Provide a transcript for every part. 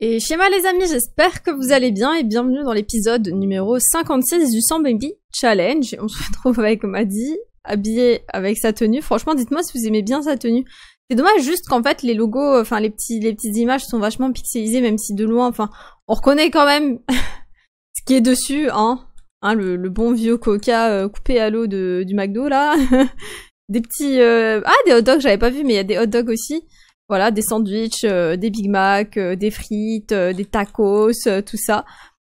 Et schéma les amis, j'espère que vous allez bien et bienvenue dans l'épisode numéro 56 du 100 Baby Challenge. On se retrouve avec Maddy, habillée avec sa tenue. Franchement, dites-moi si vous aimez bien sa tenue. C'est dommage juste qu'en fait les logos, enfin les petits, les petites images sont vachement pixelisées, même si de loin, enfin, on reconnaît quand même ce qui est dessus, hein. hein le, bon vieux coca euh, coupé à l'eau du McDo là. des petits, euh, ah des hot dogs, j'avais pas vu, mais il y a des hot dogs aussi voilà, des sandwichs, euh, des Big Mac, euh, des frites, euh, des tacos, tout ça.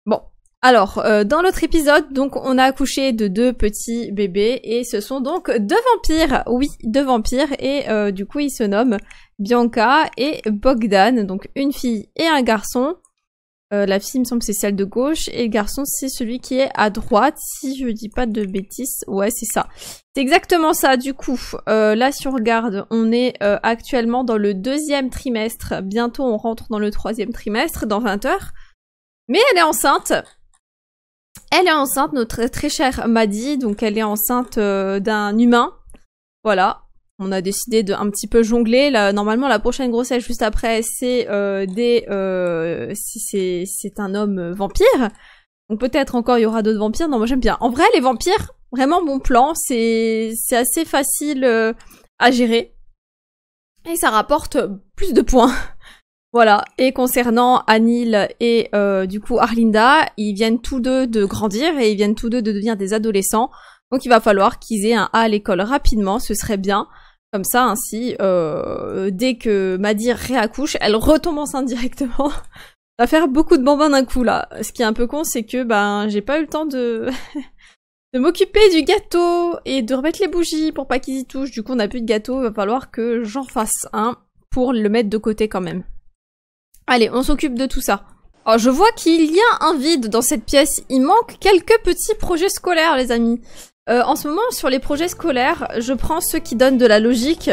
Bon, alors dans l'autre épisode, donc on a accouché de deux petits bébés et ce sont donc deux vampires, oui, deux vampires et du coup ils se nomment Bianca et Bogdan, donc une fille et un garçon. Euh, la fille, il me semble c'est celle de gauche. Et le garçon, c'est celui qui est à droite, si je dis pas de bêtises. Ouais, c'est ça. C'est exactement ça. Du coup, euh, là, si on regarde, on est euh, actuellement dans le deuxième trimestre. Bientôt, on rentre dans le troisième trimestre, dans 20 heures. Mais elle est enceinte. Elle est enceinte, notre très chère Maddy. Donc, elle est enceinte d'un humain. Voilà on a décidé de un petit peu jongler. Là, normalement, la prochaine grossesse juste après, c'est euh, des euh, c'est c'est un homme euh, vampire. Donc peut-être encore il y aura d'autres vampires. Non, moi j'aime bien. En vrai, les vampires, vraiment mon plan, c'est c'est assez facile à gérer et ça rapporte plus de points. voilà. Et concernant Anil et du coup Arlinda, ils viennent tous deux de grandir et ils viennent tous deux de devenir des adolescents. Donc il va falloir qu'ils aient un A à l'école rapidement, ce serait bien. Comme ça, ainsi, euh, dès que Madir réaccouche, elle retombe enceinte directement. Ça va faire beaucoup de bambins d'un coup là. Ce qui est un peu con, c'est que ben j'ai pas eu le temps de de m'occuper du gâteau et de remettre les bougies pour pas qu'ils y touchent. Du coup, on n'a plus de gâteau, il va falloir que j'en fasse un pour le mettre de côté quand même. Allez, on s'occupe de tout ça. Oh, je vois qu'il y a un vide dans cette pièce. Il manque quelques petits projets scolaires, les amis. Euh, en ce moment, sur les projets scolaires, je prends ceux qui donnent de la logique.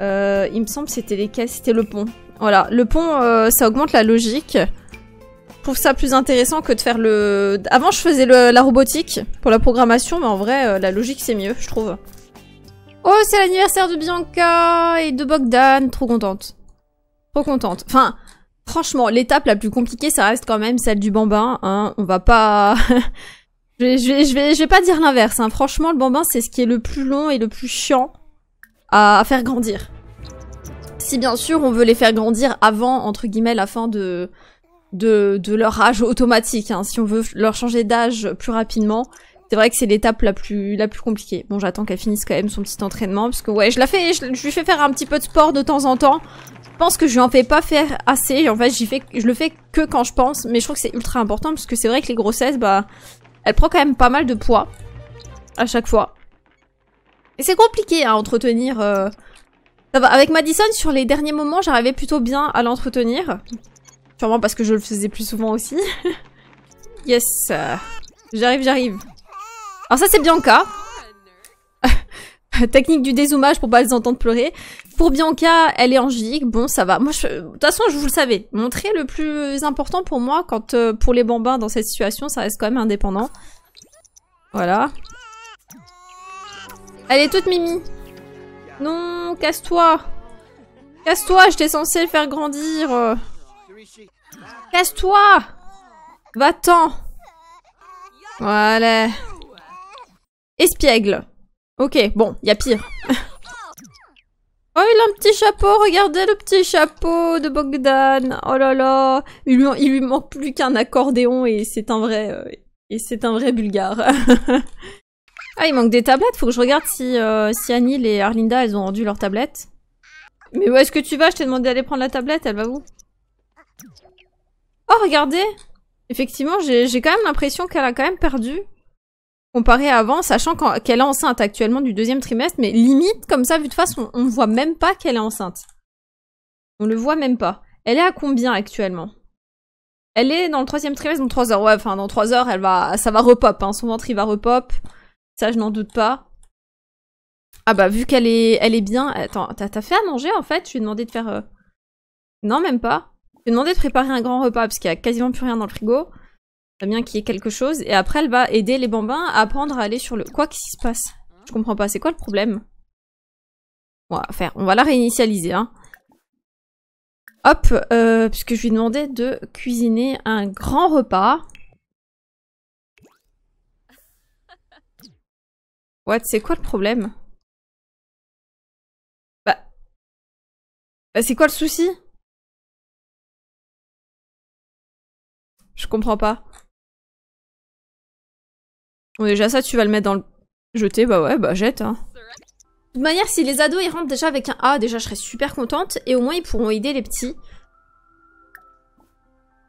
Euh, il me semble c'était C'était le pont. Voilà, le pont, euh, ça augmente la logique. Je trouve ça plus intéressant que de faire le... Avant, je faisais la robotique pour la programmation, mais en vrai, la logique, c'est mieux, je trouve. Oh, c'est l'anniversaire de Bianca et de Bogdan. Trop contente. Trop contente. Enfin, franchement, l'étape la plus compliquée, ça reste quand même celle du bambin. Hein. On va pas... Je vais, vais, pas dire l'inverse. Hein. Franchement, le bambin, c'est ce qui est le plus long et le plus chiant à, faire grandir. Si bien sûr, on veut les faire grandir avant, entre guillemets, la fin de, de, leur âge automatique. Hein. Si on veut leur changer d'âge plus rapidement, c'est vrai que c'est l'étape la plus, la plus compliquée. Bon, j'attends qu'elle finisse quand même son petit entraînement, parce que ouais, je la fais, je, lui fais faire un petit peu de sport de temps en temps. Je pense que je lui en fais pas faire assez, en fait, fais, je le fais que quand je pense, mais je trouve que c'est ultra important, parce que c'est vrai que les grossesses, bah, elle prend quand même pas mal de poids à chaque fois. Et c'est compliqué à hein, entretenir. Euh, avec Madison, sur les derniers moments, j'arrivais plutôt bien à l'entretenir. Sûrement parce que je le faisais plus souvent aussi. yes. J'arrive, j'arrive. Alors ça, c'est Bianca. Technique du dézoomage pour pas les entendre pleurer. Pour Bianca, elle est en angélique. Bon, ça va. Moi, de toute façon, je vous le savais. Montrer le plus important pour moi, quand euh, pour les bambins dans cette situation, ça reste quand même indépendant. Voilà. Elle est toute mimi. Non, casse-toi. Casse-toi, je t'ai censé faire grandir. Casse-toi. Va-t'en. Voilà. Espiègle. Ok, bon, il y a pire. Oh, il a un petit chapeau, regardez le petit chapeau de Bogdan. Oh là là, il lui, manque plus qu'un accordéon et c'est un vrai euh, et c'est un vrai bulgare. ah, il manque des tablettes, faut que je regarde si euh, si Anil et Arlinda elles ont rendu leurs tablettes. Mais où est-ce que tu vas Je t'ai demandé d'aller prendre la tablette, elle va où Oh, regardez. Effectivement, j'ai quand même l'impression qu'elle a quand même perdu comparé à avant, sachant qu'elle est enceinte actuellement du deuxième trimestre, mais limite, comme ça, vu de face, on, ne voit même pas qu'elle est enceinte. On le voit même pas. Elle est à combien actuellement Elle est dans le troisième trimestre, dans 3 heures. Ouais, enfin, dans 3 heures, elle va, ça va repop. Hein. Son ventre, il va repop. Ça, je n'en doute pas. Ah bah, vu qu'elle est, elle est bien... Attends, t'as fait à manger, en fait Je lui ai demandé de faire... Euh, non, même pas. Je lui ai demandé de préparer un grand repas, parce qu'il n'y a quasiment plus rien dans le frigo bien qu'il y ait quelque chose. Et après, elle va aider les bambins à apprendre à aller sur le... Quoi qu'il se passe Je comprends pas. C'est quoi le problème On va faire... On va la réinitialiser, hein. Hop, euh, parce que je lui demandais de cuisiner un grand repas. What, c'est quoi le problème Bah... bah c'est quoi le souci Je comprends pas. Bon déjà ça tu vas le mettre dans le... Jeter, bah ouais, bah jette hein. De toute manière, si les ados ils rentrent déjà avec un A, déjà je serais super contente, et au moins ils pourront aider les petits.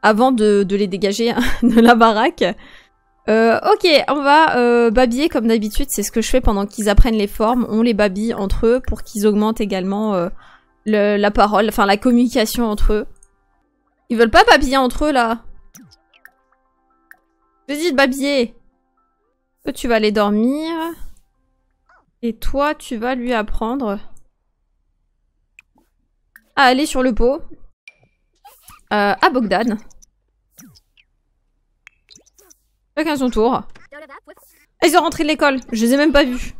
Avant de, les dégager hein, de la baraque. Euh, ok, on va euh, babiller comme d'habitude, c'est ce que je fais pendant qu'ils apprennent les formes, on les babille entre eux pour qu'ils augmentent également euh, la parole, enfin la communication entre eux. Ils veulent pas babiller entre eux là Vas-y de babiller tu vas aller dormir. Et toi, tu vas lui apprendre à aller sur le pot. Euh, à Bogdan. Chacun son tour. Ils sont rentré de l'école. Je les ai même pas vus.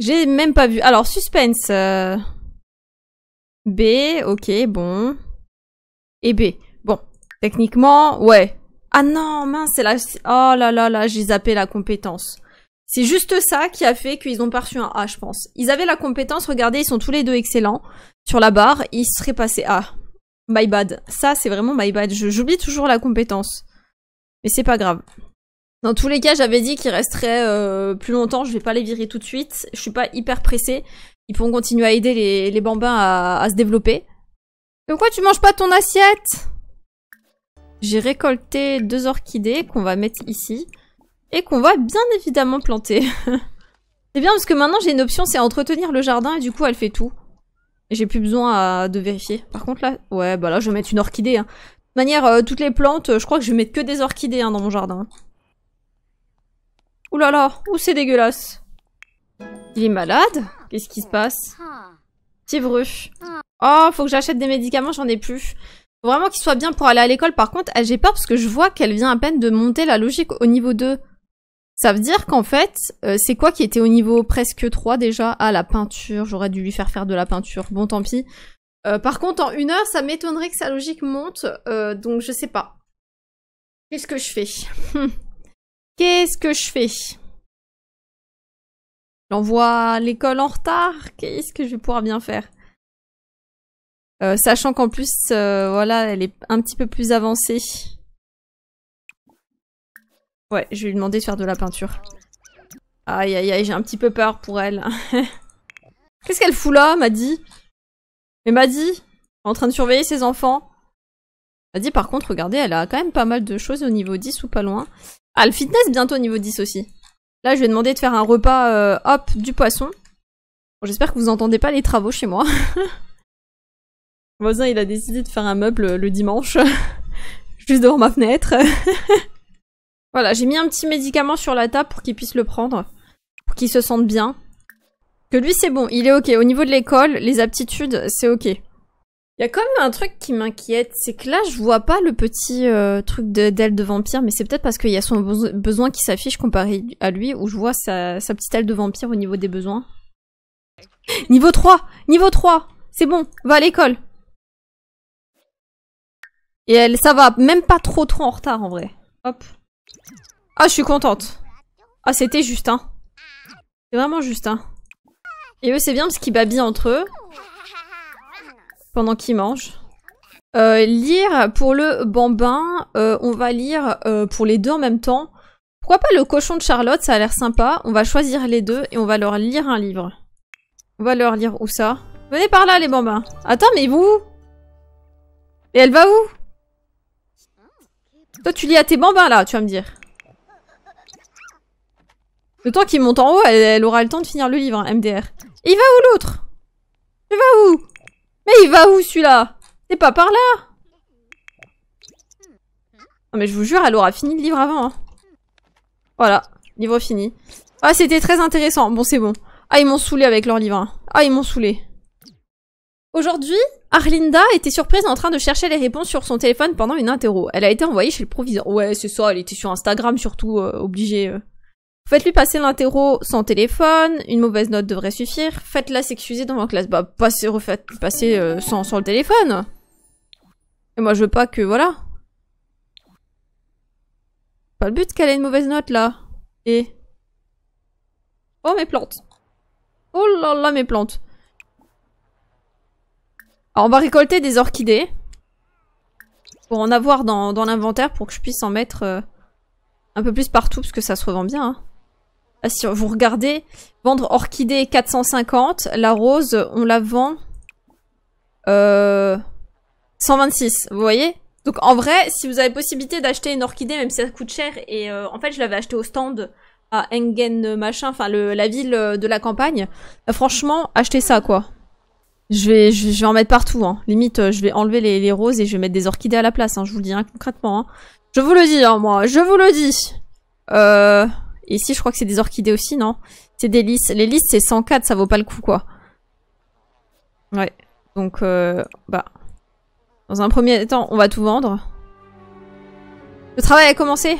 J'ai même pas vu. Alors, suspense. Euh, B, ok, bon. Et B. Bon, techniquement, ouais. Ah non, mince, c'est la... Oh là là là, j'ai zappé la compétence. C'est juste ça qui a fait qu'ils ont pas reçu un A, je pense. Ils avaient la compétence, regardez, ils sont tous les deux excellents. Sur la barre, ils seraient passés A. My bad. Ça, c'est vraiment my bad. J'oublie toujours la compétence. Mais c'est pas grave. Dans tous les cas, j'avais dit qu'ils resteraient euh, plus longtemps. Je vais pas les virer tout de suite. Je suis pas hyper pressée. Ils pourront continuer à aider les, bambins à, à se développer. Pourquoi tu manges pas ton assiette j'ai récolté deux orchidées qu'on va mettre ici et qu'on va bien évidemment planter. c'est bien parce que maintenant j'ai une option, c'est entretenir le jardin et du coup elle fait tout. Et j'ai plus besoin de vérifier. Par contre là, ouais bah là je vais mettre une orchidée. Hein. De toute manière, euh, toutes les plantes, euh, je crois que je vais mettre que des orchidées hein, dans mon jardin. Ouh là là, c'est dégueulasse. Il est malade Qu'est-ce qui se passe bruche ah. Oh, faut que j'achète des médicaments, j'en ai plus vraiment qu'il soit bien pour aller à l'école. Par contre, j'ai peur parce que je vois qu'elle vient à peine de monter la logique au niveau 2. Ça veut dire qu'en fait, euh, c'est quoi qui était au niveau presque 3 déjà Ah, la peinture. J'aurais dû lui faire faire de la peinture. Bon, tant pis. Euh, par contre, en une heure, ça m'étonnerait que sa logique monte. Euh, donc, je sais pas. Qu'est-ce que je fais Qu'est-ce que je fais J'envoie l'école en retard Qu'est-ce que je vais pouvoir bien faire euh, sachant qu'en plus, euh, voilà, elle est un petit peu plus avancée. Ouais, je vais lui demander de faire de la peinture. Aïe aïe aïe, j'ai un petit peu peur pour elle. Qu'est-ce qu'elle fout là, M'a Maddy Mais Maddy, en train de surveiller ses enfants. dit par contre, regardez, elle a quand même pas mal de choses au niveau 10 ou pas loin. Ah, le fitness bientôt au niveau 10 aussi. Là, je vais demander de faire un repas, euh, hop, du poisson. J'espère que vous entendez pas les travaux chez moi. voisin, il a décidé de faire un meuble euh, le dimanche, juste devant ma fenêtre. voilà, j'ai mis un petit médicament sur la table pour qu'il puisse le prendre, pour qu'il se sente bien. Que lui, c'est bon, il est ok. Au niveau de l'école, les aptitudes, c'est ok. Il y a même un truc qui m'inquiète, c'est que là, je vois pas le petit euh, truc d'aile de, de, vampire, mais c'est peut-être parce qu'il y a son besoin qui s'affiche comparé à lui, où je vois sa, sa petite aile de vampire au niveau des besoins. Niveau 3 Niveau 3 C'est bon, va à l'école et elle, ça va, même pas trop trop en retard en vrai. Hop. Ah, je suis contente. Ah, c'était Justin. Hein. C'est vraiment Justin. Hein. Et eux, c'est bien parce qu'ils babillent entre eux. Pendant qu'ils mangent. Euh, lire pour le bambin, euh, on va lire euh, pour les deux en même temps. Pourquoi pas le cochon de Charlotte, ça a l'air sympa. On va choisir les deux et on va leur lire un livre. On va leur lire où ça Venez par là les bambins. Attends, mais vous Et elle va où toi, tu lis à tes bambins, là, tu vas me dire. Le temps qu'ils monte en haut, elle, aura le temps de finir le livre, hein, MDR. il va où, l'autre Il va où Mais il va où, celui-là C'est pas par là Non, mais je vous jure, elle aura fini le livre avant. Hein. Voilà, livre fini. Ah, c'était très intéressant. Bon, c'est bon. Ah, ils m'ont saoulé avec leur livre. Hein. Ah, ils m'ont saoulé. Aujourd'hui, Arlinda était surprise en train de chercher les réponses sur son téléphone pendant une interro. Elle a été envoyée chez le proviseur. Ouais, c'est ça, elle était sur Instagram surtout, euh, obligée. Euh. Faites-lui passer l'interro sans téléphone, une mauvaise note devrait suffire. Faites-la s'excuser dans ma classe. Bah, passez, refaites passer euh, sans, le téléphone. Et moi, je veux pas que, voilà. Pas le but qu'elle ait une mauvaise note, là. Et... Oh, mes plantes. Oh là là, mes plantes. Alors on va récolter des orchidées. Pour en avoir dans, l'inventaire pour que je puisse en mettre euh, un peu plus partout parce que ça se revend bien. Hein. Ah, si vous regardez, vendre orchidée 450, la rose on la vend 126, euh, vous voyez Donc en vrai, si vous avez possibilité d'acheter une orchidée même si ça coûte cher et euh, en fait je l'avais acheté au stand à Engen machin, enfin la ville de la campagne, bah, franchement achetez ça quoi. Je vais, je, vais en mettre partout, hein. Limite, euh, je vais enlever les, roses et je vais mettre des orchidées à la place, hein, je vous le dis hein, concrètement. Je vous le dis, moi, je vous le dis euh, ici, je crois que c'est des orchidées aussi, non C'est des lys. Les lys, c'est 104, ça vaut pas le coup, quoi. Ouais. Donc, euh, bah... Dans un premier temps, on va tout vendre. Le travail a commencé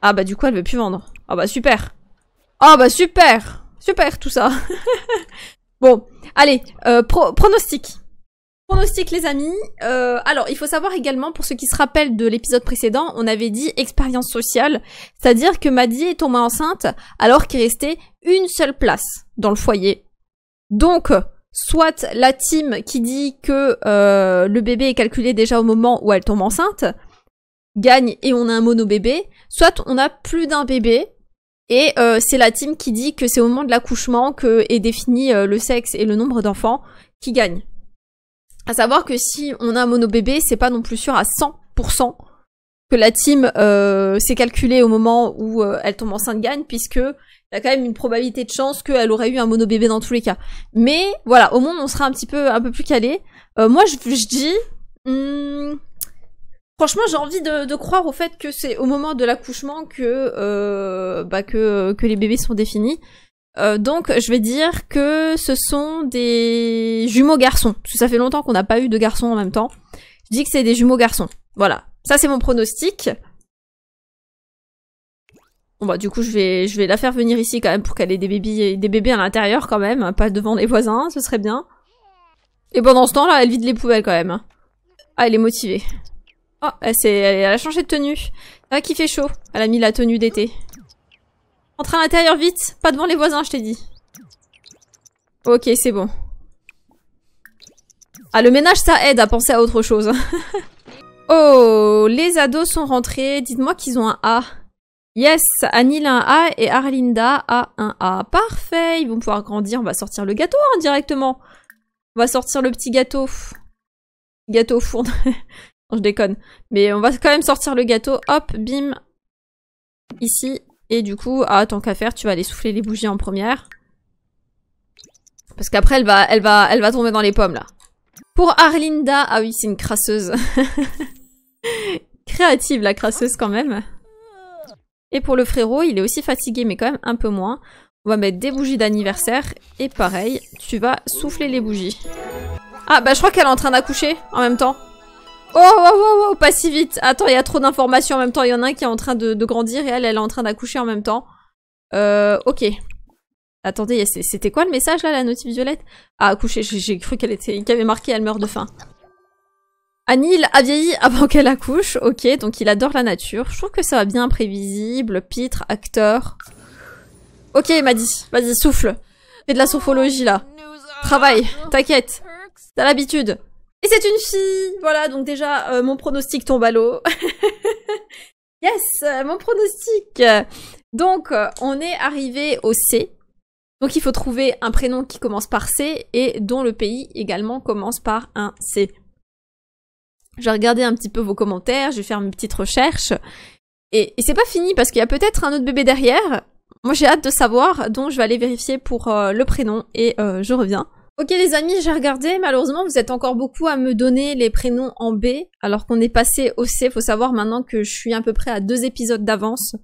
Ah bah du coup, elle veut plus vendre. Ah bah super Ah bah super Super tout ça. bon, allez, euh, pronostic. Pronostic les amis. Euh, alors, il faut savoir également, pour ceux qui se rappellent de l'épisode précédent, on avait dit expérience sociale, c'est-à-dire que Maddie est tombée enceinte alors qu'il restait une seule place dans le foyer. Donc, soit la team qui dit que euh, le bébé est calculé déjà au moment où elle tombe enceinte gagne et on a un mono bébé, soit on a plus d'un bébé et euh, c'est la team qui dit que c'est au moment de l'accouchement que est défini euh, le sexe et le nombre d'enfants qui gagnent. À savoir que si on a un monobébé, c'est pas non plus sûr à 100% que la team euh, s'est calculée au moment où elle tombe enceinte gagne, puisque il y a quand même une probabilité de chance qu'elle aurait eu un monobébé dans tous les cas. Mais voilà, au monde on sera un petit peu un peu plus calé. moi je, dis. Hmm, Franchement, j'ai envie de, croire au fait que c'est au moment de l'accouchement que, euh, bah, que, les bébés sont définis. Euh, donc, je vais dire que ce sont des jumeaux garçons. Parce ça fait longtemps qu'on n'a pas eu de garçons en même temps. Je dis que c'est des jumeaux garçons. Voilà. Ça, c'est mon pronostic. Bon bah du coup je vais je vais la faire venir ici quand même pour qu'elle ait des bébés des bébés à l'intérieur quand même, hein, pas devant les voisins, ce serait bien. Et pendant ce temps là, elle vide les poubelles quand même. Hein. Ah elle est motivée. Oh, elle, elle, a changé de tenue. Ça va qu'il fait chaud. Elle a mis la tenue d'été. Entre à l'intérieur vite, pas devant les voisins, je t'ai dit. Ok, c'est bon. Ah, le ménage, ça aide à penser à autre chose. oh, les ados sont rentrés. Dites-moi qu'ils ont un A. Yes, Anil a un A et Arlinda a un A. Parfait, ils vont pouvoir grandir. On va sortir le gâteau hein, directement. On va sortir le petit gâteau. Gâteau fourne. Oh, je déconne. Mais on va quand même sortir le gâteau. Hop, bim. Ici. Et du coup, ah, tant qu'à faire, tu vas aller souffler les bougies en première. Parce qu'après, elle va, elle, va, elle va tomber dans les pommes, là. Pour Arlinda... Ah oui, c'est une crasseuse. Créative, la crasseuse, quand même. Et pour le frérot, il est aussi fatigué, mais quand même un peu moins. On va mettre des bougies d'anniversaire. Et pareil, tu vas souffler les bougies. Ah, bah je crois qu'elle est en train d'accoucher en même temps. Oh, oh, oh, oh, oh, pas si vite. Attends, il y a trop d'informations en même temps. Il y en a un qui est en train de, grandir et elle, elle est en train d'accoucher en même temps. Euh, ok. Attendez, c'était quoi le message là, la notif violette Ah, accoucher, j'ai cru qu'elle était, qu'il avait marqué, elle meurt de faim. Anil a vieilli avant qu'elle accouche, ok, donc il adore la nature. Je trouve que ça va bien, prévisible, pitre, acteur. Ok, il m'a dit, vas-y, souffle. Fais de la sophologie là. Travaille, t'inquiète. T'as l'habitude. Et c'est une fille Voilà, donc déjà, euh, mon pronostic tombe à l'eau. yes, euh, mon pronostic Donc, euh, on est arrivé au C. Donc, il faut trouver un prénom qui commence par C et dont le pays également commence par un C. Je vais regarder un petit peu vos commentaires, je vais faire mes petites recherches. Et, c'est pas fini parce qu'il y a peut-être un autre bébé derrière. Moi j'ai hâte de savoir, donc je vais aller vérifier pour le prénom et je reviens. Ok les amis, j'ai regardé. Malheureusement, vous êtes encore beaucoup à me donner les prénoms en B, alors qu'on est passé au C. Faut savoir maintenant que je suis à peu près à deux épisodes d'avance,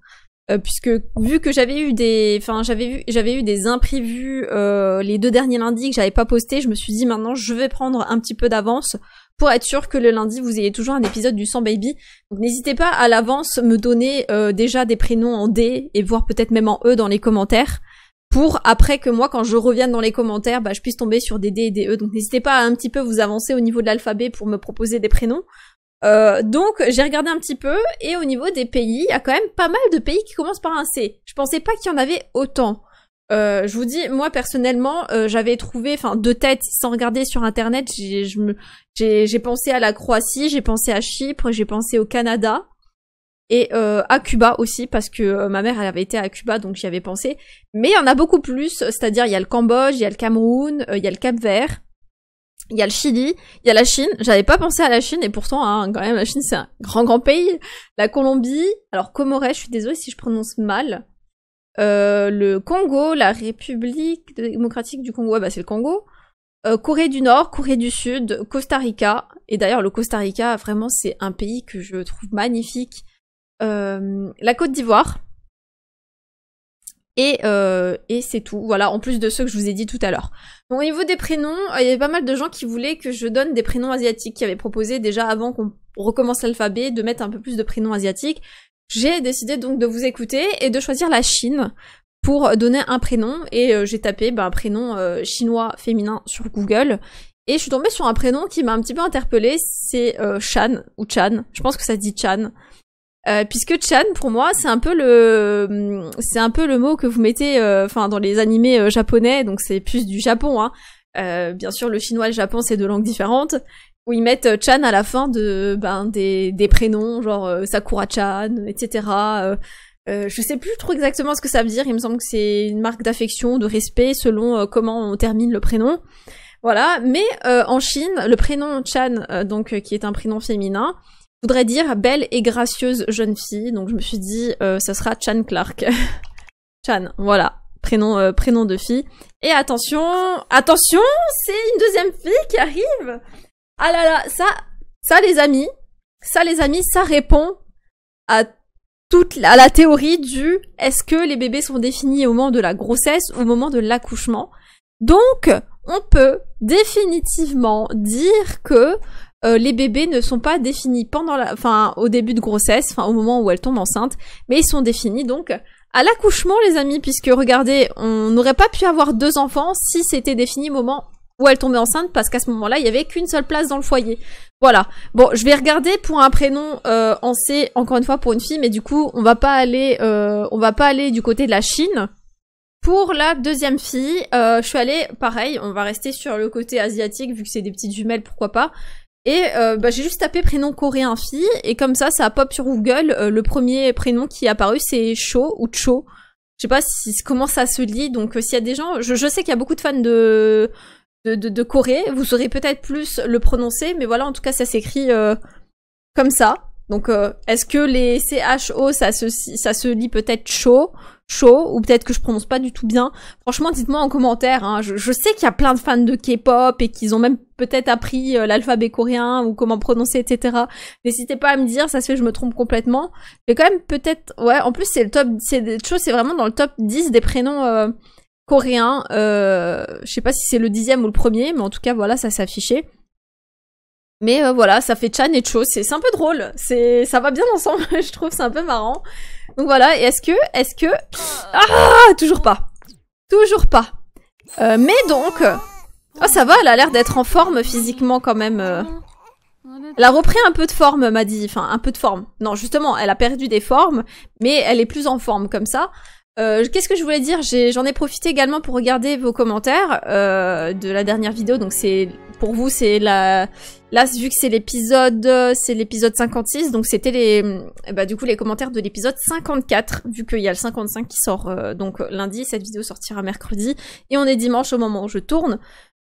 euh, puisque vu que j'avais eu des, enfin j'avais j'avais eu des imprévus euh, les deux derniers lundis que j'avais pas posté, je me suis dit maintenant je vais prendre un petit peu d'avance pour être sûr que le lundi vous ayez toujours un épisode du 100 baby. Donc n'hésitez pas à l'avance me donner euh, déjà des prénoms en D et voir peut-être même en E dans les commentaires pour après que moi, quand je revienne dans les commentaires, bah, je puisse tomber sur des D et des E. Donc n'hésitez pas à un petit peu vous avancer au niveau de l'alphabet pour me proposer des prénoms. Euh, donc j'ai regardé un petit peu et au niveau des pays, il y a quand même pas mal de pays qui commencent par un C. Je pensais pas qu'il y en avait autant. Euh, je vous dis, moi personnellement, euh, j'avais trouvé, enfin, deux têtes sans regarder sur internet, j'ai pensé à la Croatie, j'ai pensé à Chypre, j'ai pensé au Canada, et euh, à Cuba aussi parce que euh, ma mère elle avait été à Cuba donc j'y avais pensé. Mais il y en a beaucoup plus, c'est-à-dire il y a le Cambodge, il y a le Cameroun, euh, il y a le Cap-Vert, il y a le Chili, il y a la Chine. J'avais pas pensé à la Chine et pourtant hein, quand même la Chine c'est un grand grand pays. La Colombie, alors Comores, je suis désolée si je prononce mal. le Congo, la République démocratique du Congo, ah bah c'est le Congo. Corée du Nord, Corée du Sud, Costa Rica. Et d'ailleurs, le Costa Rica, vraiment, c'est un pays que je trouve magnifique euh, la Côte d'Ivoire. Et, euh, et c'est tout. Voilà, en plus de ce que je vous ai dit tout à l'heure. au niveau des prénoms, euh, il y avait pas mal de gens qui voulaient que je donne des prénoms asiatiques, qui avaient proposé déjà avant qu'on recommence l'alphabet de mettre un peu plus de prénoms asiatiques. J'ai décidé donc de vous écouter et de choisir la Chine pour donner un prénom. Et j'ai tapé un ben, prénom chinois féminin sur Google. Et je suis tombée sur un prénom qui m'a un petit peu interpellée, c'est Chan ou Chan. Je pense que ça dit Chan. Euh, puisque Chan, pour moi, c'est un peu le, c'est un peu le mot que vous mettez, euh, enfin, dans les animés euh, japonais, donc c'est plus du Japon, hein. bien sûr, le chinois et le japon, c'est deux langues différentes, où ils mettent Chan à la fin de, ben, des, des prénoms, genre Sakura-chan, etc. je sais plus trop exactement ce que ça veut dire, il me semble que c'est une marque d'affection, de respect, selon comment on termine le prénom. Voilà, mais en Chine, le prénom Chan, donc qui est un prénom féminin, voudrait dire belle et gracieuse jeune fille. Donc je me suis dit, euh, ça sera Chan Clark. Chan, voilà. Prénom, euh, prénom de fille. Et attention, attention, c'est une deuxième fille qui arrive. Ah là là, ça, ça les amis, ça les amis, ça répond à toute la, à la théorie du est-ce que les bébés sont définis au moment de la grossesse ou au moment de l'accouchement. Donc, on peut définitivement dire que euh, les bébés ne sont pas définis pendant la, enfin, au début de grossesse, enfin, au moment où elle tombe enceinte, mais ils sont définis donc à l'accouchement, les amis, puisque regardez, on n'aurait pas pu avoir deux enfants si c'était défini au moment où elle tombait enceinte, parce qu'à ce moment-là, il n'y avait qu'une seule place dans le foyer. Voilà. Bon, je vais regarder pour un prénom euh, en C, encore une fois pour une fille, mais du coup, on va pas aller, euh, on va pas aller du côté de la Chine. Pour la deuxième fille, je suis allée, pareil, on va rester sur le côté asiatique, vu que c'est des petites jumelles, pourquoi pas. Et euh, bah, j'ai juste tapé prénom coréen fille, et comme ça, ça a pop sur Google. Euh, le premier prénom qui est apparu, c'est Cho ou Cho. Je sais pas si, comment ça se lit, donc euh, s'il y a des gens... Je, sais qu'il y a beaucoup de fans de, de, de, de Corée, vous saurez peut-être plus le prononcer, mais voilà, en tout cas, ça s'écrit comme ça. Donc, euh, est-ce que les CHO, ça se, ça se lit peut-être chaud, chaud, ou peut-être que je prononce pas du tout bien Franchement, dites-moi en commentaire. Hein. Je, sais qu'il y a plein de fans de K-pop et qu'ils ont même peut-être appris euh, l'alphabet coréen ou comment prononcer, etc. N'hésitez pas à me dire, ça se fait, je me trompe complètement. Mais quand même, peut-être, ouais, en plus, c'est le top, c'est c'est vraiment dans le top 10 des prénoms euh, coréens. je sais pas si c'est le dixième ou le premier, mais en tout cas, voilà, ça s'est affiché. Mais euh, voilà, ça fait Chan et Cho, c'est un peu drôle, c'est ça va bien ensemble, je trouve, c'est un peu marrant. Donc voilà, et est-ce que, est-ce que... Ah Toujours pas. Toujours pas. Euh, mais donc... Oh ça va, elle a l'air d'être en forme physiquement quand même. Euh. Elle a repris un peu de forme, m'a dit. Enfin, un peu de forme. Non, justement, elle a perdu des formes, mais elle est plus en forme comme ça. Euh, qu'est-ce que je voulais dire J'en ai, profité également pour regarder vos commentaires euh, de la dernière vidéo. Donc c'est pour vous, c'est la là vu que c'est l'épisode, c'est l'épisode 56. Donc c'était les bah, du coup les commentaires de l'épisode 54 vu qu'il y a le 55 qui sort euh, donc lundi. Cette vidéo sortira mercredi et on est dimanche au moment où je tourne.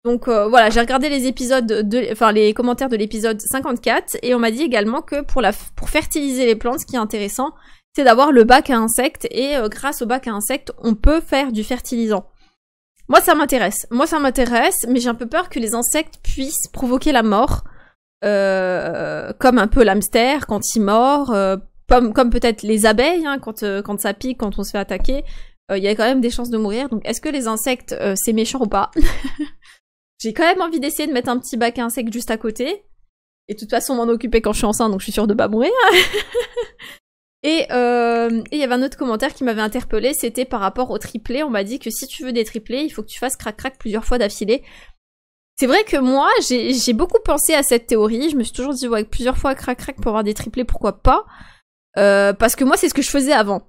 Donc voilà, j'ai regardé les épisodes de, enfin les commentaires de l'épisode 54 et on m'a dit également que pour la, pour fertiliser les plantes, ce qui est intéressant, c'est d'avoir le bac à insectes et euh, grâce au bac à insectes, on peut faire du fertilisant. Moi, ça m'intéresse. Moi, ça m'intéresse, mais j'ai un peu peur que les insectes puissent provoquer la mort, euh, comme un peu l'hamster quand il mord, euh, comme, peut-être les abeilles hein, quand, quand ça pique, quand on se fait attaquer. Il y a quand même des chances de mourir. Donc, est-ce que les insectes, c'est méchant ou pas J'ai quand même envie d'essayer de mettre un petit bac à insectes juste à côté. Et de toute façon, m'en occuper quand je suis enceinte, donc je suis sûre de pas mourir. Euh, et il y avait un autre commentaire qui m'avait interpellé, c'était par rapport au triplé. On m'a dit que si tu veux des triplés, il faut que tu fasses crac-crac plusieurs fois d'affilée. C'est vrai que moi, j'ai beaucoup pensé à cette théorie. Je me suis toujours dit, ouais, plusieurs fois crac-crac pour avoir des triplés, pourquoi pas euh, Parce que moi, c'est ce que je faisais avant.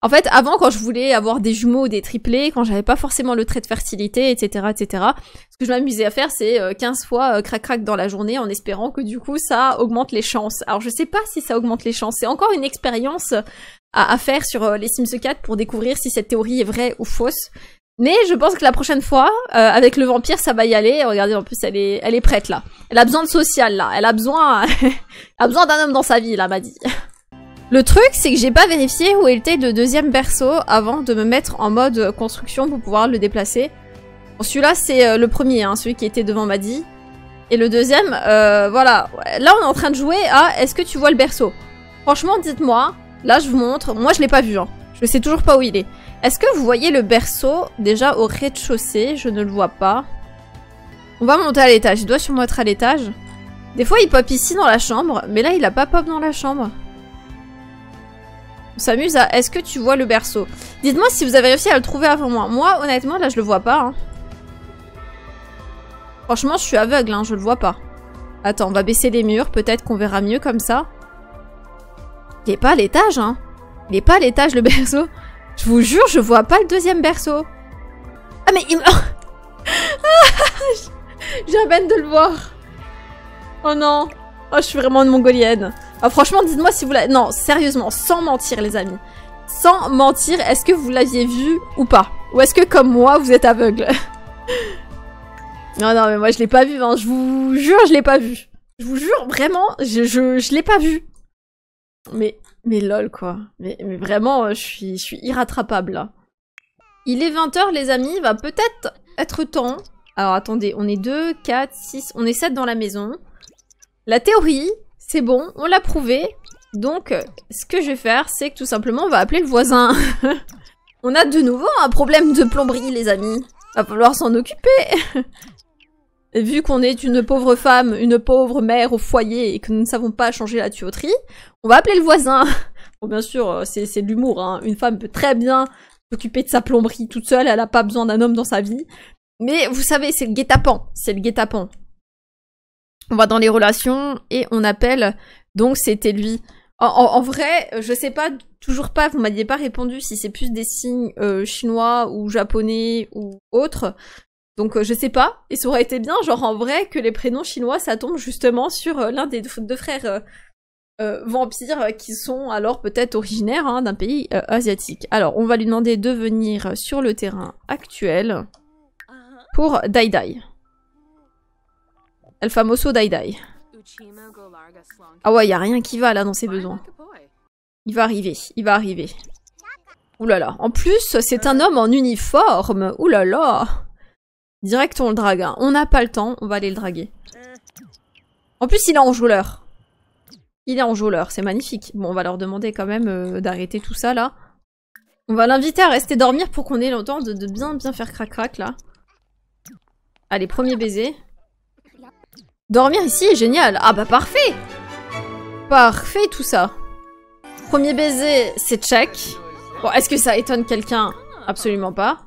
En fait, avant, quand je voulais avoir des jumeaux ou des triplés, quand j'avais pas forcément le trait de fertilité, etc., etc., ce que je m'amusais à faire, c'est 15 euh, fois euh, crac-crac dans la journée en espérant que du coup, ça augmente les chances. Alors, je sais pas si ça augmente les chances. C'est encore une expérience à, faire sur euh, les Sims 4 pour découvrir si cette théorie est vraie ou fausse. Mais je pense que la prochaine fois, avec le vampire, ça va y aller. Regardez, en plus, elle est, elle est prête, là. Elle a besoin de social, là. Elle a besoin, a besoin d'un homme dans sa vie, là, m'a dit. Le truc, c'est que j'ai pas vérifié où était le deuxième berceau avant de me mettre en mode construction pour pouvoir le déplacer. Bon, celui-là, c'est euh, le premier, hein, celui qui était devant Maddy. Et le deuxième, euh, voilà. Là, on est en train de jouer à est-ce que tu vois le berceau Franchement, dites-moi. Là, je vous montre. Moi, je l'ai pas vu. Hein. Je sais toujours pas où il est. Est-ce que vous voyez le berceau déjà au rez-de-chaussée Je ne le vois pas. On va monter à l'étage. Il doit sûrement être à l'étage. Des fois, il pop ici dans la chambre, mais là, il a pas pop dans la chambre. On s'amuse à est-ce que tu vois le berceau Dites-moi si vous avez réussi à le trouver avant moi. Moi, honnêtement, là, je le vois pas. Hein. Franchement, je suis aveugle, hein, je le vois pas. Attends, on va baisser les murs, peut-être qu'on verra mieux comme ça. Il est pas à l'étage, hein. Il est pas à l'étage, le berceau. Je vous jure, je vois pas le deuxième berceau. Ah, mais il... J'ai à peine de le voir. Oh non. Oh, je suis vraiment une mongolienne. Oh, franchement, dites-moi si vous l'avez... Non, sérieusement, sans mentir, les amis. Sans mentir, est-ce que vous l'aviez vu ou pas Ou est-ce que, comme moi, vous êtes aveugle Non, non, mais moi, je l'ai pas vu, hein. je vous jure, je l'ai pas vu. Je vous jure, vraiment, je, l'ai pas vu. Mais, mais lol, quoi. Mais, vraiment, euh, je suis, je suis irrattrapable, Il est 20h, les amis, il va peut-être être temps... Alors, attendez, on est 2, 4, 6, on est 7 dans la maison. La théorie, c'est bon, on l'a prouvé. Donc, ce que je vais faire, c'est que tout simplement, on va appeler le voisin. on a de nouveau un problème de plomberie, les amis. Va falloir s'en occuper. vu qu'on est une pauvre femme, une pauvre mère au foyer et que nous ne savons pas changer la tuyauterie, on va appeler le voisin. Bon, bien sûr, euh, c'est de l'humour. Hein. Une femme peut très bien s'occuper de sa plomberie toute seule. Elle n'a pas besoin d'un homme dans sa vie. Mais vous savez, c'est le guet-apens. C'est le guet-apens on va dans les relations et on appelle. Donc c'était lui. En, vrai, je sais pas, toujours pas, vous m'aviez pas répondu si c'est plus des signes euh, chinois ou japonais ou autres. Donc euh, je sais pas, et ça aurait été bien, genre en vrai, que les prénoms chinois, ça tombe justement sur euh, l'un des deux frères vampires qui sont alors peut-être originaires hein, d'un pays asiatique. Alors on va lui demander de venir sur le terrain actuel pour Dai Dai. El famoso Daidai. Ah ouais, y a rien qui va là dans ses besoins. Il va arriver, il va arriver. Oulala. Là là. En plus, c'est un homme en uniforme. Oulala. Là là. Direct, on le drague. Hein. On n'a pas le temps, on va aller le draguer. En plus, il est en Il est en c'est magnifique. Bon, on va leur demander quand même euh, d'arrêter tout ça là. On va l'inviter à rester dormir pour qu'on ait le temps de, bien bien faire crac crac là. Allez, premier baiser. Dormir ici est génial. Ah bah parfait Parfait tout ça. Premier baiser, c'est check. Bon, est-ce que ça étonne quelqu'un Absolument pas.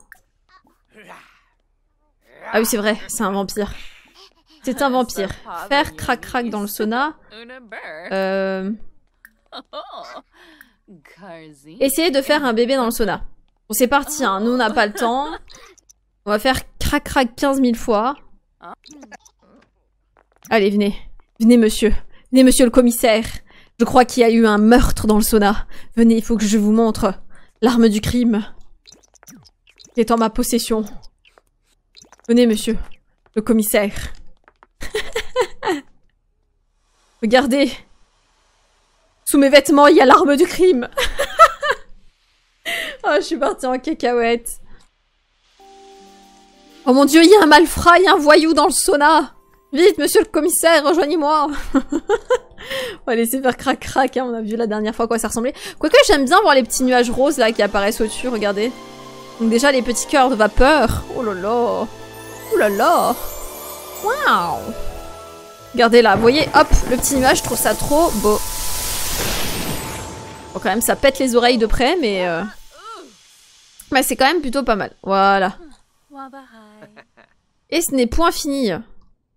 Ah oui, c'est vrai, c'est un vampire. C'est un vampire. Faire crac-crac dans le sauna. Euh... Essayer de faire un bébé dans le sauna. Bon, c'est parti, hein. nous on n'a pas le temps. On va faire crac-crac 15 000 fois. Allez, venez. Venez, monsieur. Venez, monsieur le commissaire. Je crois qu'il y a eu un meurtre dans le sauna. Venez, il faut que je vous montre l'arme du crime qui est en ma possession. Venez, monsieur le commissaire. Regardez. Sous mes vêtements, il y a l'arme du crime. oh, je suis partie en cacahuète. Oh mon dieu, il y a un malfrat, il y a un voyou dans le sauna. Vite, monsieur le commissaire, rejoignez-moi On va laisser faire crac-crac, hein, on a vu la dernière fois quoi ça ressemblait. Quoique j'aime bien voir les petits nuages roses là qui apparaissent au-dessus, regardez. Donc déjà les petits cœurs de vapeur. Oh là là Oh là là Waouh Regardez là, vous voyez, hop, le petit nuage, je trouve ça trop beau. Bon, quand même, ça pète les oreilles de près, mais... Euh... Mais c'est quand même plutôt pas mal. Voilà. Et ce n'est point fini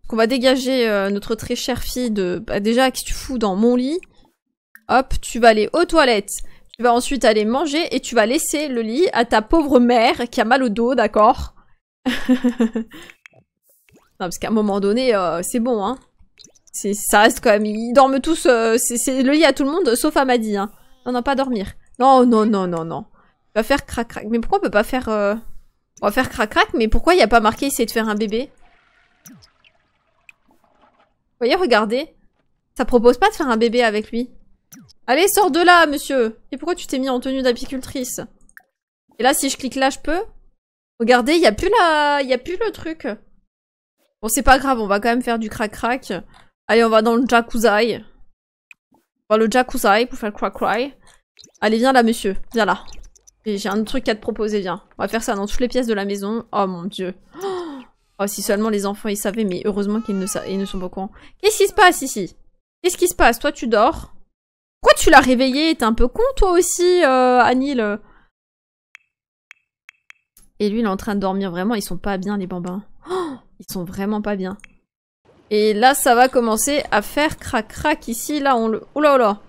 qu'on va dégager euh, notre très chère fille de... Bah, déjà, que tu fous dans mon lit. Hop, tu vas aller aux toilettes. Tu vas ensuite aller manger et tu vas laisser le lit à ta pauvre mère qui a mal au dos, d'accord Non, parce qu'à un moment donné, euh, c'est bon, hein. Ça reste quand même... Ils dorment tous... Euh, c'est le lit à tout le monde, sauf à Maddy, hein. Non, non, pas dormir. Non, non, non, non, non. On va faire crac-crac. Mais pourquoi on peut pas faire... On va faire crac-crac, mais pourquoi il n'y a pas marqué essayer de faire un bébé Voyez, regardez. Ça propose pas de faire un bébé avec lui. Allez, sors de là, monsieur Et pourquoi tu t'es mis en tenue d'apicultrice Et là, si je clique là, je peux Regardez, il n'y a plus la... Il a plus le truc. Bon, c'est pas grave, on va quand même faire du crack-crack. Allez, on va dans le jacuzzi. On le jacuzzi pour faire le crack-cry. Allez, viens là, monsieur. Viens là. J'ai un truc à te proposer, viens. On va faire ça dans toutes les pièces de la maison. Oh mon dieu. Oh, si seulement les enfants ils savaient, mais heureusement qu'ils ne, ne sont pas au courant. Qu'est-ce qui se passe ici Qu'est-ce qui se passe Toi, tu dors Pourquoi tu l'as réveillé T'es un peu con, toi aussi, euh, Anil Et lui, il est en train de dormir. Vraiment, ils sont pas bien, les bambins. Oh, ils sont vraiment pas bien. Et là, ça va commencer à faire crac-crac ici. Là, on le... Oula, oula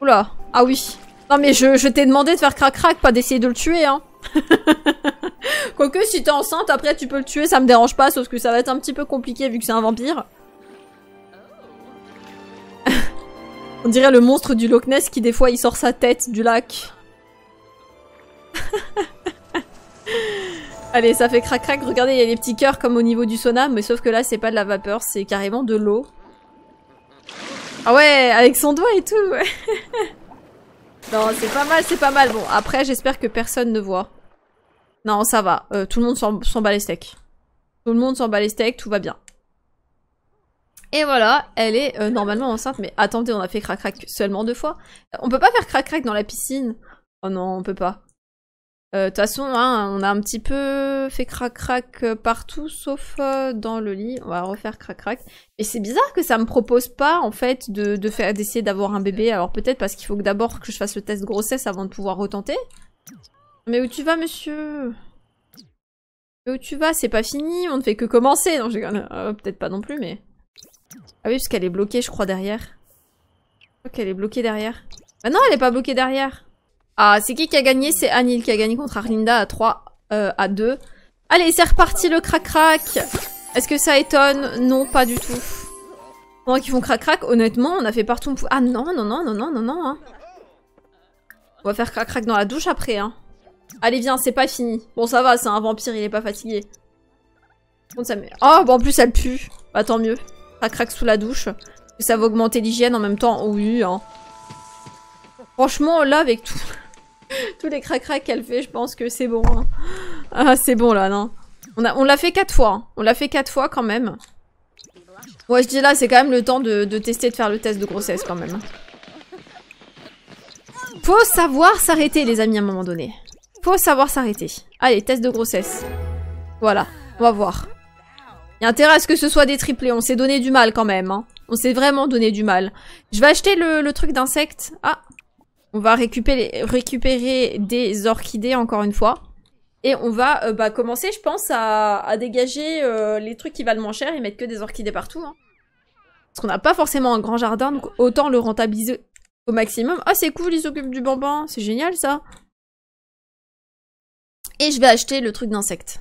Oula Ah oui Non, mais je, je t'ai demandé de faire crac-crac, pas d'essayer de le tuer, hein Quoique, si t'es enceinte, après tu peux le tuer, ça me dérange pas, sauf que ça va être un petit peu compliqué vu que c'est un vampire. Oh. On dirait le monstre du Loch Ness qui, des fois, il sort sa tête du lac. Allez, ça fait crac-crac. Regardez, il y a des petits cœurs comme au niveau du sauna, mais sauf que là, c'est pas de la vapeur, c'est carrément de l'eau. Ah ouais, avec son doigt et tout. non, c'est pas mal, c'est pas mal. Bon, après, j'espère que personne ne voit. Non, ça va. Euh, tout le monde s'en bat les steaks. Tout le monde s'en bat les steaks, tout va bien. Et voilà, elle est euh, normalement enceinte. Mais attendez, on a fait crac-crac seulement deux fois. Euh, on peut pas faire crac-crac dans la piscine. Oh non, on peut pas. De toute façon, hein, on a un petit peu fait crac-crac partout, sauf dans le lit. On va refaire crac-crac. Et c'est bizarre que ça me propose pas, en fait, de, de d'essayer d'avoir un bébé. Alors peut-être parce qu'il faut que d'abord que je fasse le test grossesse avant de pouvoir retenter. Mais où tu vas, monsieur Mais où tu vas C'est pas fini, on ne fait que commencer. Non, j'ai euh, peut-être pas non plus, mais... Ah oui, parce qu'elle est bloquée, je crois, derrière. Je crois qu'elle est bloquée derrière. Ah non, elle est pas bloquée derrière. Ah, c'est qui qui a gagné C'est Anil qui a gagné contre Arlinda à 3 euh, à 2. Allez, c'est reparti le crac-crac Est-ce que ça étonne Non, pas du tout. Pendant qu'ils font crac-crac, honnêtement, on a fait partout... Ah non, non, non, non, non, non, non. Hein. On va faire crac-crac dans la douche après, hein. Allez, viens, c'est pas fini. Bon, ça va, c'est un vampire, il est pas fatigué. Oh, bon, bah, en plus, elle pue. Bah, tant mieux. Ça craque sous la douche. Ça va augmenter l'hygiène en même temps. Oui, hein. Franchement, là, avec tout... tous les cracks qu'elle fait, je pense que c'est bon. Hein. Ah, c'est bon, là, non On l'a on fait quatre fois. Hein. On l'a fait quatre fois, quand même. Ouais, je dis là, c'est quand même le temps de, de tester, de faire le test de grossesse, quand même. Faut savoir s'arrêter, les amis, à un moment donné. Faut savoir s'arrêter. Allez, test de grossesse. Voilà, on va voir. Il y a intérêt à ce que ce soit des triplés, on s'est donné du mal quand même. Hein. On s'est vraiment donné du mal. Je vais acheter le, truc d'insectes. Ah, on va récupérer, des orchidées encore une fois. Et on va euh, bah, commencer, je pense, à, dégager euh, les trucs qui valent moins cher et mettre que des orchidées partout. Hein. Parce qu'on n'a pas forcément un grand jardin, donc autant le rentabiliser au maximum. Ah, c'est cool, ils s'occupent du bambin, c'est génial ça. Et je vais acheter le truc d'insecte.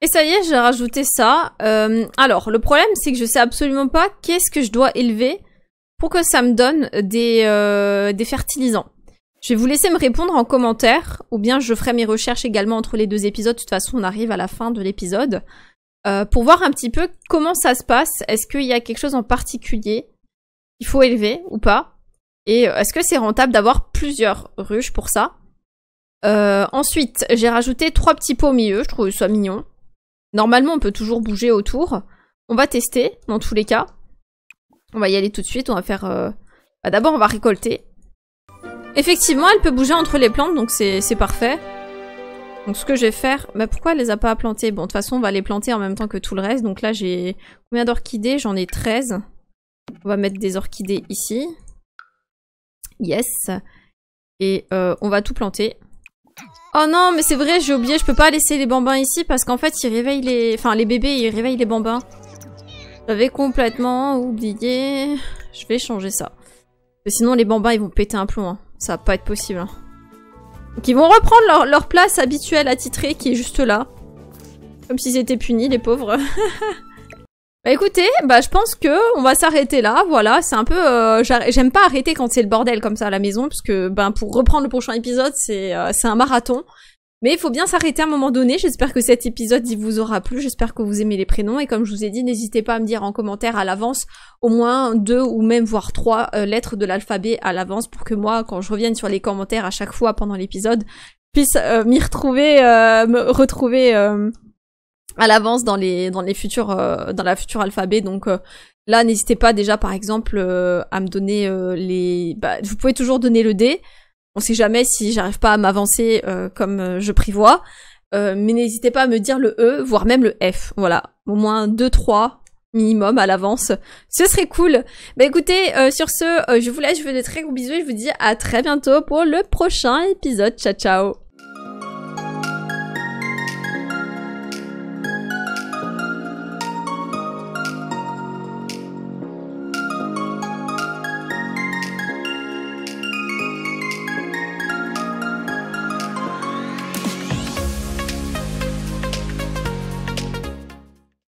Et ça y est, j'ai rajouté ça. Euh, alors, le problème, c'est que je sais absolument pas qu'est-ce que je dois élever pour que ça me donne des, euh, des fertilisants. Je vais vous laisser me répondre en commentaire, ou bien je ferai mes recherches également entre les deux épisodes. De toute façon, on arrive à la fin de l'épisode. Euh, pour voir un petit peu comment ça se passe. Est-ce qu'il y a quelque chose en particulier qu'il faut élever ou pas Et est-ce que c'est rentable d'avoir plusieurs ruches pour ça euh, ensuite, j'ai rajouté trois petits pots au milieu, je trouve ça mignon. Normalement, on peut toujours bouger autour. On va tester, dans tous les cas. On va y aller tout de suite, on va faire... Euh, bah, d'abord, on va récolter. Effectivement, elle peut bouger entre les plantes, donc c'est parfait. Donc ce que je vais faire... Mais bah, pourquoi elle les a pas planter Bon, de toute façon, on va les planter en même temps que tout le reste. Donc là, j'ai... Combien d'orchidées J'en ai 13. On va mettre des orchidées ici. Yes. Et euh, on va tout planter. Oh non, mais c'est vrai, j'ai oublié, je peux pas laisser les bambins ici parce qu'en fait, ils réveillent les... Enfin, les bébés, ils réveillent les bambins. J'avais complètement oublié. Je vais changer ça. sinon, les bambins, ils vont péter un plomb. Hein. Ça va pas être possible. Hein. Donc, ils vont reprendre leur, place habituelle attitrée qui est juste là. Comme s'ils étaient punis, les pauvres. Bah, écoutez, bah je pense que on va s'arrêter là, voilà, c'est un peu... Euh, j'aime pas arrêter quand c'est le bordel comme ça à la maison, parce que ben, pour reprendre le prochain épisode, euh, c'est un marathon. Mais il faut bien s'arrêter à un moment donné, j'espère que cet épisode il vous aura plu, j'espère que vous aimez les prénoms, et comme je vous ai dit, n'hésitez pas à me dire en commentaire à l'avance au moins deux ou même voire trois euh, lettres de l'alphabet à l'avance pour que moi, quand je revienne sur les commentaires à chaque fois pendant l'épisode, puisse m'y retrouver, me retrouver à l'avance dans les dans les futurs euh, dans la future alphabet donc euh, là n'hésitez pas déjà par exemple euh, à me donner les bah, vous pouvez toujours donner le D on sait jamais si j'arrive pas à m'avancer comme je prévois mais n'hésitez pas à me dire le E voire même le F voilà au moins 2 3 minimum à l'avance. Ce serait cool. Bah écoutez, sur ce, je vous laisse, je vous fais de très gros bisous et je vous dis à très bientôt pour le prochain épisode. Ciao ciao